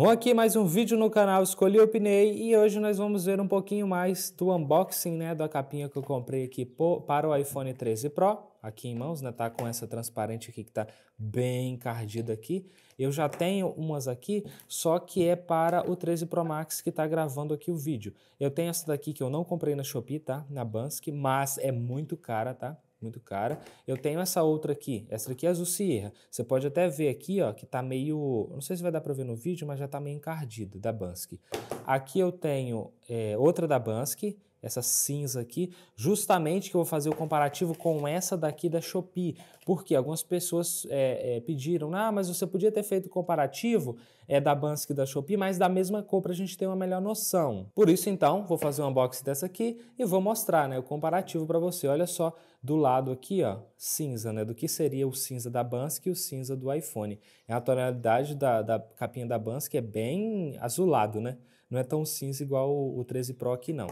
Bom, aqui mais um vídeo no canal Escolhi Opinei e hoje nós vamos ver um pouquinho mais do unboxing né, da capinha que eu comprei aqui para o iPhone 13 Pro, aqui em mãos, né, tá com essa transparente aqui que tá bem encardida aqui. Eu já tenho umas aqui, só que é para o 13 Pro Max que tá gravando aqui o vídeo. Eu tenho essa daqui que eu não comprei na Shopee, tá, na Bansk, mas é muito cara, tá, muito cara. Eu tenho essa outra aqui, essa aqui é azul Sierra. Você pode até ver aqui, ó, que tá meio, não sei se vai dar para ver no vídeo, mas já tá meio encardido da Bansky. Aqui eu tenho é, outra da Bansky, essa cinza aqui, justamente que eu vou fazer o comparativo com essa daqui da Shopee, porque algumas pessoas é, é, pediram, ah, mas você podia ter feito o comparativo é, da Bansk e da Shopee, mas da mesma cor para a gente ter uma melhor noção. Por isso, então, vou fazer um unboxing dessa aqui e vou mostrar né, o comparativo para você. Olha só, do lado aqui, ó, cinza, né, do que seria o cinza da Bansk e o cinza do iPhone. É a tonalidade da, da capinha da Bansk é bem azulado, né? Não é tão cinza igual o, 13 Pro aqui, não.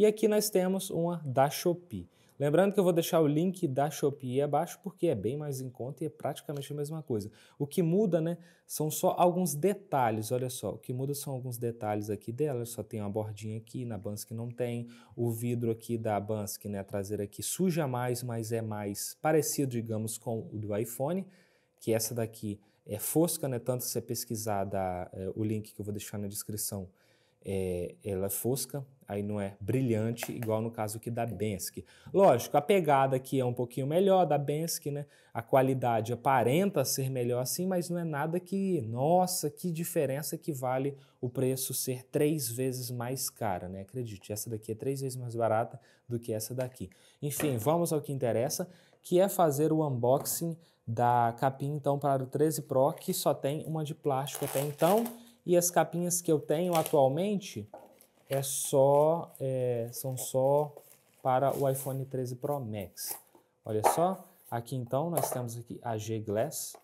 E aqui nós temos uma da Shopee. Lembrando que eu vou deixar o link da Shopee abaixo porque é bem mais em conta e é praticamente a mesma coisa. O que muda, né, são só alguns detalhes, olha só. O que muda são alguns detalhes aqui dela, só tem uma bordinha aqui, na Bansk não tem. O vidro aqui da Bansk, né, a traseira aqui suja mais, mas é mais parecido, digamos, com o do iPhone, que essa daqui é fosca, né, tanto se você pesquisar da, é, o link que eu vou deixar na descrição, é, ela é fosca, aí não é brilhante, igual no caso aqui da Bensk. Lógico, a pegada aqui é um pouquinho melhor da Bensk, né? A qualidade aparenta ser melhor assim, mas não é nada que, nossa, que diferença que vale o preço ser três vezes mais cara, né? Acredite, essa daqui é três vezes mais barata do que essa daqui. Enfim, vamos ao que interessa, que é fazer o unboxing da capinha, então, para o 13 Pro, que só tem uma de plástico até então. E as capinhas que eu tenho atualmente é só, é, são só para o iPhone 13 Pro Max. Olha só, aqui então nós temos aqui a G Glass,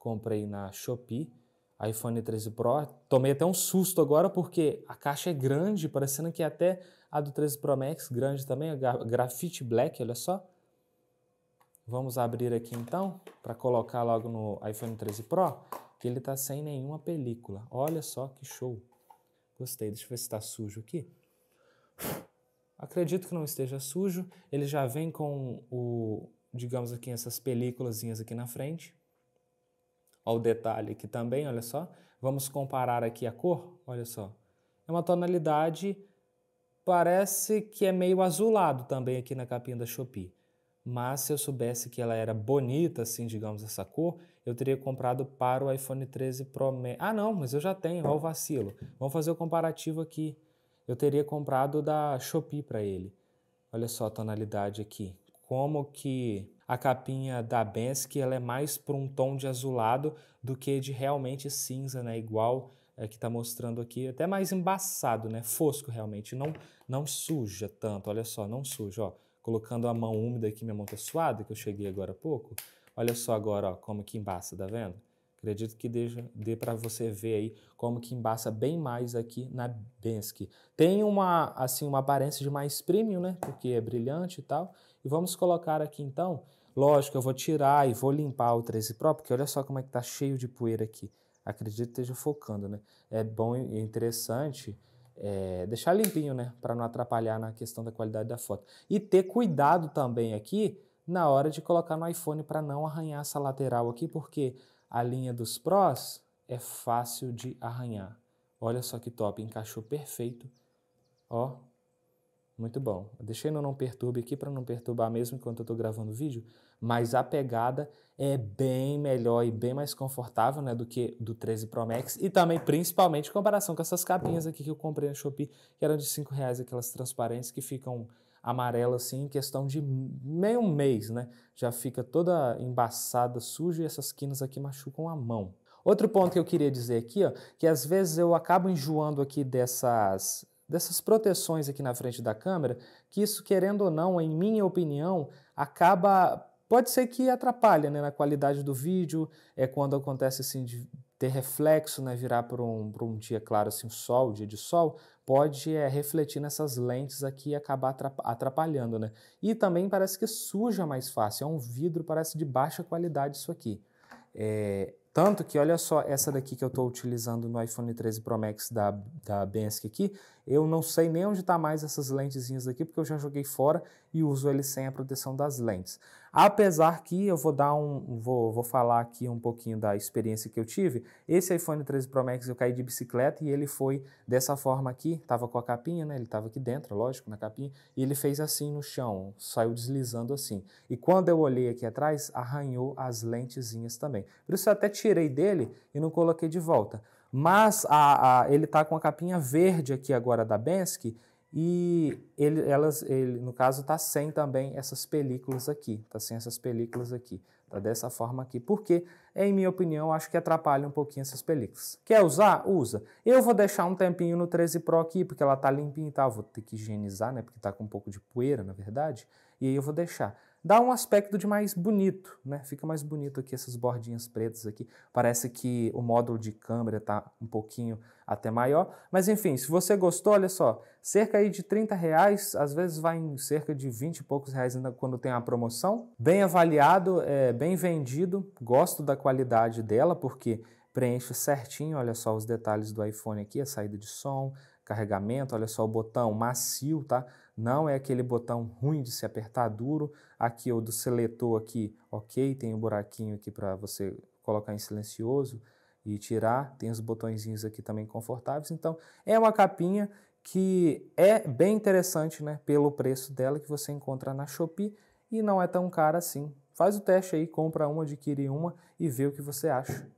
comprei na Shopee, iPhone 13 Pro. Tomei até um susto agora porque a caixa é grande, parecendo que é até a do 13 Pro Max grande também, a grafite black, olha só. Vamos abrir aqui então para colocar logo no iPhone 13 Pro que ele está sem nenhuma película. Olha só que show. Gostei. Deixa eu ver se está sujo aqui. Acredito que não esteja sujo. Ele já vem com o, digamos aqui, essas películazinhas aqui na frente. Olha o detalhe aqui também, olha só. Vamos comparar aqui a cor, olha só. É uma tonalidade, parece que é meio azulado também aqui na capinha da Shopee mas se eu soubesse que ela era bonita, assim, digamos, essa cor, eu teria comprado para o iPhone 13 Pro Max. Ah, não, mas eu já tenho, ó, é o vacilo. Vamos fazer o comparativo aqui. Eu teria comprado da Shopee para ele. Olha só a tonalidade aqui. Como que a capinha da Bensk ela é mais para um tom de azulado do que de realmente cinza, né? Igual é, que está mostrando aqui, até mais embaçado, né? Fosco realmente, não não suja tanto. Olha só, não suja, ó colocando a mão úmida aqui, minha mão tá suada, que eu cheguei agora há pouco. Olha só agora, ó, como que embaça, tá vendo? Acredito que deixa, dê para você ver aí como que embaça bem mais aqui na Bensky. Tem uma, assim, uma aparência de mais premium, né? Porque é brilhante e tal. E vamos colocar aqui então. Lógico, eu vou tirar e vou limpar o 13 Pro, porque olha só como é que tá cheio de poeira aqui. Acredito que esteja focando, né? É bom e interessante é, deixar limpinho, né? Para não atrapalhar na questão da qualidade da foto. E ter cuidado também aqui na hora de colocar no iPhone para não arranhar essa lateral aqui, porque a linha dos prós é fácil de arranhar. Olha só que top, encaixou perfeito. Ó, muito bom. deixei no Não Perturbe aqui para não perturbar mesmo enquanto eu estou gravando o vídeo, mas a pegada é bem melhor e bem mais confortável né, do que do 13 Pro Max e também, principalmente, em comparação com essas capinhas aqui que eu comprei na Shopee, que eram de 5 reais, aquelas transparentes que ficam amarelas assim em questão de meio mês, né? Já fica toda embaçada, suja e essas quinas aqui machucam a mão. Outro ponto que eu queria dizer aqui, ó, que às vezes eu acabo enjoando aqui dessas dessas proteções aqui na frente da câmera, que isso, querendo ou não, em minha opinião, acaba. Pode ser que atrapalha né, na qualidade do vídeo, é quando acontece assim de ter reflexo, né, virar para um, um dia claro, assim, sol, dia de sol, pode é, refletir nessas lentes aqui e acabar atrapalhando, né? E também parece que suja mais fácil, é um vidro, parece de baixa qualidade isso aqui. É, tanto que, olha só, essa daqui que eu estou utilizando no iPhone 13 Pro Max da, da Bensk aqui, eu não sei nem onde está mais essas lentezinhas daqui, porque eu já joguei fora e uso ele sem a proteção das lentes. Apesar que eu vou dar um, vou, vou falar aqui um pouquinho da experiência que eu tive. Esse iPhone 13 Pro Max eu caí de bicicleta e ele foi dessa forma aqui, tava com a capinha, né? Ele tava aqui dentro, lógico, na capinha, e ele fez assim no chão, saiu deslizando assim. E quando eu olhei aqui atrás, arranhou as lentezinhas também. Por isso eu até tirei dele e não coloquei de volta. Mas a, a, ele tá com a capinha verde aqui agora da Bensky e ele, elas, ele, no caso, está sem também essas películas aqui, está sem essas películas aqui, está dessa forma aqui, porque, é, em minha opinião, acho que atrapalha um pouquinho essas películas. Quer usar? Usa. Eu vou deixar um tempinho no 13 Pro aqui, porque ela está limpinha e tá? tal, vou ter que higienizar, né, porque está com um pouco de poeira, na verdade, e aí eu vou deixar dá um aspecto de mais bonito, né? Fica mais bonito aqui essas bordinhas pretas aqui. Parece que o módulo de câmera tá um pouquinho até maior. Mas enfim, se você gostou, olha só, cerca aí de 30 reais, às vezes vai em cerca de 20 e poucos reais ainda quando tem a promoção. Bem avaliado, é, bem vendido, gosto da qualidade dela, porque preenche certinho, olha só os detalhes do iPhone aqui, a saída de som, carregamento, olha só o botão macio, tá? Não é aquele botão ruim de se apertar duro. Aqui é o do seletor aqui, ok, tem um buraquinho aqui para você colocar em silencioso e tirar. Tem os botõezinhos aqui também confortáveis. Então, é uma capinha que é bem interessante, né, pelo preço dela que você encontra na Shopee e não é tão cara assim. Faz o teste aí, compra uma, adquire uma e vê o que você acha.